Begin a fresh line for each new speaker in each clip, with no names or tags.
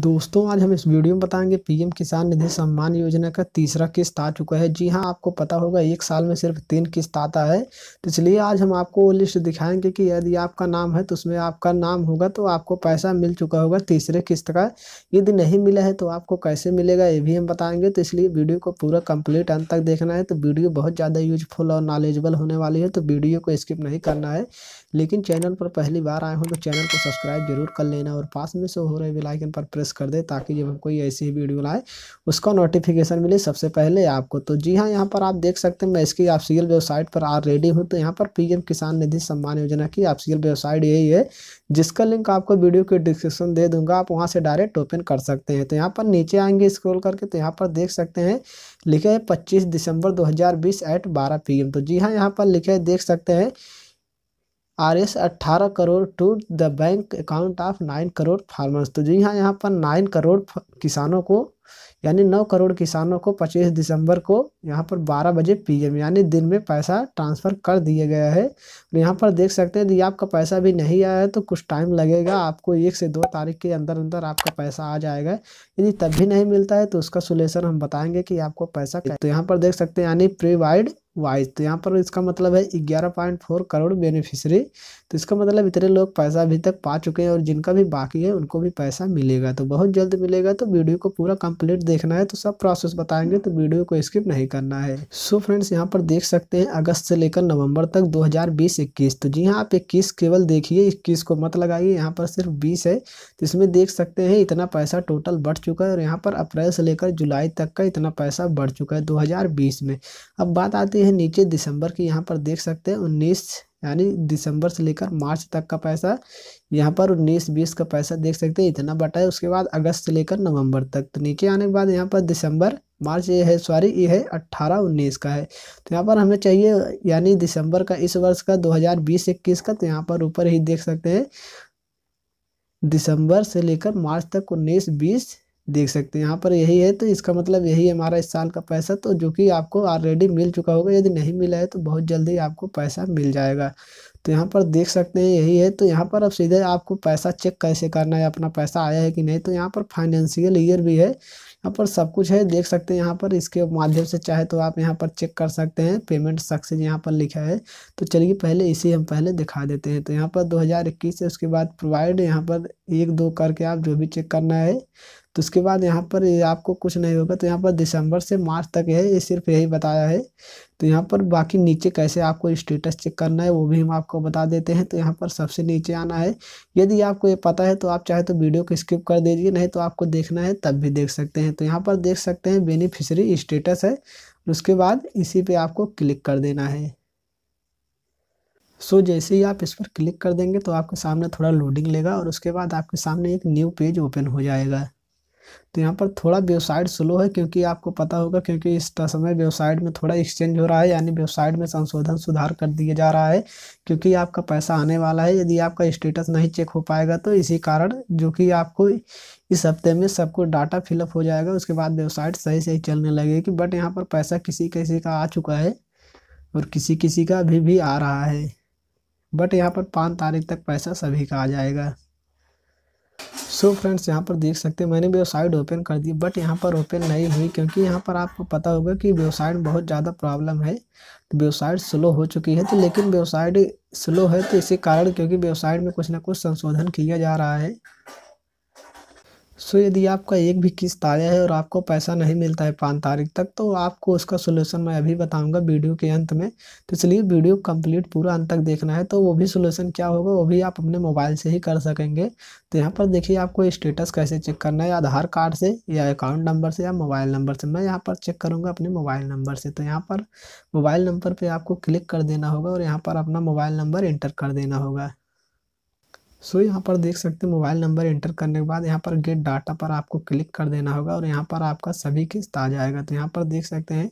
दोस्तों आज हम इस वीडियो में बताएंगे पीएम किसान निधि सम्मान योजना का तीसरा किस्त आ चुका है जी हाँ आपको पता होगा एक साल में सिर्फ तीन किस्त आता है तो इसलिए आज हम आपको वो लिस्ट दिखाएंगे कि यदि आपका नाम है तो उसमें आपका नाम होगा तो आपको पैसा मिल चुका होगा तीसरे किस्त का यदि नहीं मिला है तो आपको कैसे मिलेगा ये भी हम बताएंगे तो इसलिए वीडियो को पूरा कम्प्लीट अंत तक देखना है तो वीडियो बहुत ज़्यादा यूजफुल और नॉलेजबल होने वाली है तो वीडियो को स्किप नहीं करना है लेकिन चैनल पर पहली बार आए हों तो चैनल को सब्सक्राइब जरूर कर लेना और पास में से हो रहे बेलाइकन पर प्रेस कर दे ताकि जब हम कोई ऐसी वीडियो लाए उसका नोटिफिकेशन मिले सबसे पहले आपको तो जी हाँ यहाँ पर आप देख सकते हैं मैं इसकी आप वेबसाइट पर रेडी हूँ तो यहाँ पर पी किसान निधि सम्मान योजना की आप वेबसाइट यही है जिसका लिंक आपको वीडियो के डिस्क्रिप्शन दे दूंगा आप वहाँ से डायरेक्ट ओपन कर सकते हैं तो यहाँ पर नीचे आएंगे स्क्रोल करके तो यहाँ पर देख सकते हैं लिखे है पच्चीस दिसंबर दो हज़ार बीस एट पी एम तो जी हाँ यहाँ पर लिखे है देख सकते हैं आर एस अट्ठारह crore to the bank account of nine crore farmers तो जी हाँ यहाँ पर नाइन करोड़ किसानों को यानी नौ करोड़ किसानों को पच्चीस दिसंबर को यहाँ पर बारह बजे पीएम यानी दिन में पैसा ट्रांसफ़र कर दिया गया है और यहाँ पर देख सकते हैं यदि आपका पैसा भी नहीं आया है तो कुछ टाइम लगेगा आपको एक से दो तारीख के अंदर अंदर आपका पैसा आ जाएगा यदि तब भी नहीं मिलता है तो उसका सोल्यूशन हम बताएंगे कि आपको पैसा तो यहाँ पर देख सकते हैं यानी प्रीवाइड वाइज तो यहाँ पर इसका मतलब है ग्यारह पॉइंट फोर करोड़ बेनिफिशरी तो इसका मतलब इतने लोग पैसा अभी तक पा चुके हैं और जिनका भी बाकी है उनको भी पैसा मिलेगा तो बहुत जल्द मिलेगा तो वीडियो को पूरा कंप्लीट देखना है तो सब प्रोसेस बताएंगे तो वीडियो को स्किप नहीं करना है सो फ्रेंड्स यहाँ पर देख सकते हैं अगस्त से लेकर नवम्बर तक दो हजार तो जी हाँ आप इक्कीस केवल देखिए इक्कीस को मत लगाइए यहाँ पर सिर्फ बीस है तो इसमें देख सकते हैं इतना पैसा टोटल बढ़ चुका है और यहाँ पर अप्रैल से लेकर जुलाई तक का इतना पैसा बढ़ चुका है दो में अब बात आती है है नीचे दिसंबर की यहाँ पर देख सकते हैं उन्नीस यानी दिसंबर से लेकर मार्च तक का पैसा यहाँ पर उन्नीस बीस का पैसा देख सकते हैं इतना बटा है उसके बाद अगस्त से लेकर नवंबर तक तो नीचे आने के बाद यहाँ पर दिसंबर मार्च ये है सॉरी ये है अट्ठारह उन्नीस का है तो यहाँ पर हमें चाहिए यानी दिसंबर का इस वर्ष का दो हज़ार बीस इक्कीस का तो यहाँ पर ऊपर ही देख सकते हैं दिसंबर से लेकर मार्च तक उन्नीस बीस देख सकते हैं यहाँ पर यही है तो इसका मतलब यही है हमारा इस साल का पैसा तो जो कि आपको ऑलरेडी मिल चुका होगा यदि नहीं मिला है तो बहुत जल्दी आपको पैसा मिल जाएगा तो यहाँ पर देख सकते हैं यही है तो यहाँ पर अब सीधे आपको पैसा चेक कैसे करना है अपना पैसा आया है कि नहीं तो यहाँ पर फाइनेंशियल ईयर भी है यहाँ पर सब कुछ है देख सकते हैं यहाँ पर इसके माध्यम से चाहे तो आप यहाँ पर चेक कर सकते हैं पेमेंट सक्सेस यहाँ पर लिखा है तो चलिए पहले इसे हम पहले दिखा देते हैं तो यहाँ पर इक्कीस है उसके बाद प्रोवाइड यहाँ पर एक दो करके आप जो भी चेक करना है तो उसके बाद यहाँ पर ये आपको कुछ नहीं होगा तो यहाँ पर दिसंबर से मार्च तक है ये सिर्फ यही बताया है तो यहाँ पर बाकी नीचे कैसे आपको स्टेटस चेक करना है वो भी हम आपको बता देते हैं तो यहाँ पर सबसे नीचे आना है यदि आपको ये पता है तो आप चाहे तो वीडियो को स्किप कर दीजिए नहीं तो आपको देखना है तब भी देख सकते हैं तो यहाँ पर देख सकते हैं बेनिफिशरी स्टेटस है उसके बाद इसी पर आपको क्लिक कर देना है सो so, जैसे ही आप इस पर क्लिक कर देंगे तो आपके सामने थोड़ा लोडिंग लेगा और उसके बाद आपके सामने एक न्यू पेज ओपन हो जाएगा तो यहाँ पर थोड़ा वेबसाइट स्लो है क्योंकि आपको पता होगा क्योंकि इस समय वेबसाइट में थोड़ा एक्सचेंज हो रहा है यानी वेबसाइट में संशोधन सुधार कर दिया जा रहा है क्योंकि आपका पैसा आने वाला है यदि आपका स्टेटस नहीं चेक हो पाएगा तो इसी कारण जो कि आपको इस हफ्ते में सबको डाटा फिलअप हो जाएगा उसके बाद वेबसाइट सही सही चलने लगेगी बट यहाँ पर पैसा किसी किसी का आ चुका है और किसी किसी का अभी भी आ रहा है बट यहाँ पर पाँच तारीख तक पैसा सभी का आ जाएगा सो so फ्रेंड्स यहाँ पर देख सकते हैं मैंने वेबसाइट ओपन कर दी बट यहाँ पर ओपन नहीं हुई क्योंकि यहाँ पर आपको पता होगा कि वेबसाइट बहुत ज़्यादा प्रॉब्लम है तो वेबसाइट स्लो हो चुकी है तो लेकिन वेबसाइट स्लो है तो इसी कारण क्योंकि वेबसाइट में कुछ ना कुछ संशोधन किया जा रहा है सो यदि आपका एक भी किस्त आया है और आपको पैसा नहीं मिलता है पाँच तारीख तक तो आपको उसका सोल्यूशन मैं अभी बताऊंगा वीडियो के अंत में तो इसलिए वीडियो कंप्लीट पूरा अंत तक देखना है तो वो भी सोल्यूशन क्या होगा वो भी आप अपने मोबाइल से ही कर सकेंगे तो यहाँ पर देखिए आपको स्टेटस कैसे चेक करना है आधार कार्ड से या अकाउंट नंबर से या मोबाइल नंबर से मैं यहाँ पर चेक करूँगा अपने मोबाइल नंबर से तो यहाँ पर मोबाइल नंबर पर आपको क्लिक कर देना होगा और यहाँ पर अपना मोबाइल नंबर इंटर कर देना होगा सो so, यहाँ पर देख सकते हैं मोबाइल नंबर एंटर करने के बाद यहाँ पर गेट डाटा पर आपको क्लिक कर देना होगा और यहाँ पर आपका सभी किस्त आ जाएगा तो यहाँ पर देख सकते हैं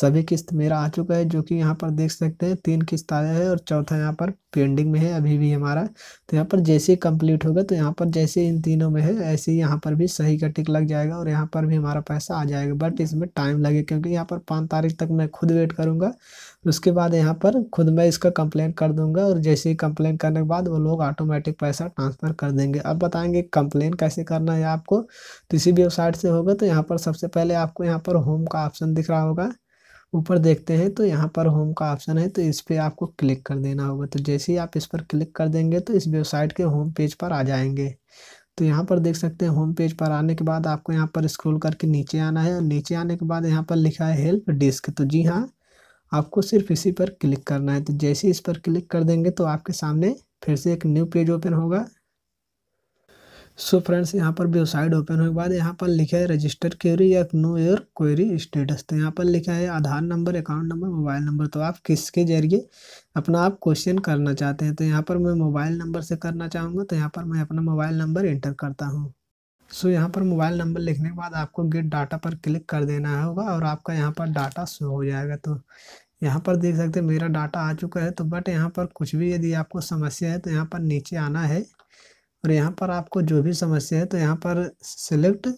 सभी किस्त मेरा आ चुका है जो कि यहाँ पर देख सकते हैं तीन किस्त आया है और चौथा यहाँ पर पेंडिंग में है अभी भी हमारा तो यहाँ पर जैसे ही कम्प्लीट होगा तो यहाँ पर जैसे इन तीनों में है ऐसे ही यहाँ पर भी सही का टिक लग जाएगा और यहाँ पर भी हमारा पैसा आ जाएगा बट इसमें टाइम लगे क्योंकि यहाँ पर पाँच तारीख तक मैं खुद वेट करूँगा उसके बाद यहाँ पर खुद मैं इसका कंप्लेंट कर दूंगा और जैसे ही कंप्लेन करने के बाद वो लोग ऑटोमेटिक पैसा ट्रांसफ़र कर देंगे अब बताएंगे कंप्लेन कैसे करना है आपको किसी भी वेबसाइट से होगा तो यहाँ पर सबसे पहले आपको यहाँ पर होम का ऑप्शन दिख रहा होगा ऊपर देखते हैं तो यहाँ पर होम का ऑप्शन है तो इस पर आपको क्लिक कर देना होगा तो जैसे ही आप इस पर क्लिक कर देंगे तो इस वेबसाइट के होम पेज पर आ जाएंगे तो यहाँ पर देख सकते हैं होम पेज पर आने के बाद आपको यहाँ पर स्क्रॉल करके नीचे आना है और नीचे आने के बाद यहाँ पर लिखा है हेल्प डिस्क तो जी हाँ आपको सिर्फ इसी पर क्लिक करना है तो जैसे इस पर क्लिक कर देंगे तो आपके सामने फिर से एक न्यू पेज ओपन होगा सो फ्रेंड्स यहाँ पर वेबसाइट ओपन होने के बाद यहाँ पर लिखा है रजिस्टर क्वेरी या नो योर क्वेरी स्टेटस तो यहाँ पर लिखा है Aadhaar number account number mobile number तो आप किसके जरिए अपना आप क्वेश्चन करना चाहते हैं तो यहाँ पर मैं मोबाइल नंबर से करना चाहूँगा तो यहाँ पर मैं अपना मोबाइल नंबर इंटर करता हूँ सो so, यहाँ पर मोबाइल नंबर लिखने के बाद आपको गेट डाटा पर क्लिक कर देना होगा और आपका यहाँ पर डाटा शो हो जाएगा तो यहाँ पर देख सकते हैं मेरा डाटा आ चुका है तो बट यहाँ पर कुछ भी यदि आपको समस्या है तो यहाँ पर नीचे आना है और यहाँ पर आपको जो भी समस्या है तो यहाँ पर सिलेक्ट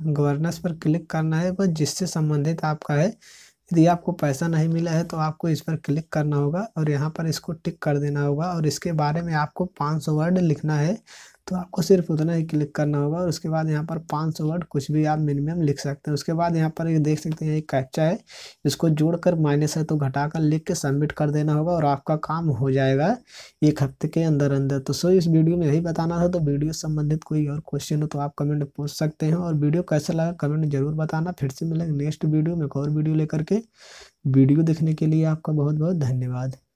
गवर्नेंस पर क्लिक करना है बस जिससे संबंधित आपका है यदि आपको पैसा नहीं मिला है तो आपको इस पर क्लिक करना होगा और यहाँ पर इसको टिक कर देना होगा और इसके बारे में आपको पाँच वर्ड लिखना है तो आपको सिर्फ उतना ही क्लिक करना होगा और उसके बाद यहाँ पर 500 वर्ड कुछ भी आप मिनिमम लिख सकते हैं उसके बाद यहाँ पर ये देख सकते हैं एक कैप्चा है इसको जोड़कर माइनस है तो घटाकर लिख के सबमिट कर देना होगा और आपका काम हो जाएगा एक हफ्ते के अंदर अंदर तो सो इस वीडियो में यही बताना था तो वीडियो संबंधित कोई और क्वेश्चन हो तो आप कमेंट पूछ सकते हैं और वीडियो कैसा लगा कमेंट जरूर बताना फिर से मिलेंगे नेक्स्ट वीडियो में एक और वीडियो लेकर के वीडियो देखने के लिए आपका बहुत बहुत धन्यवाद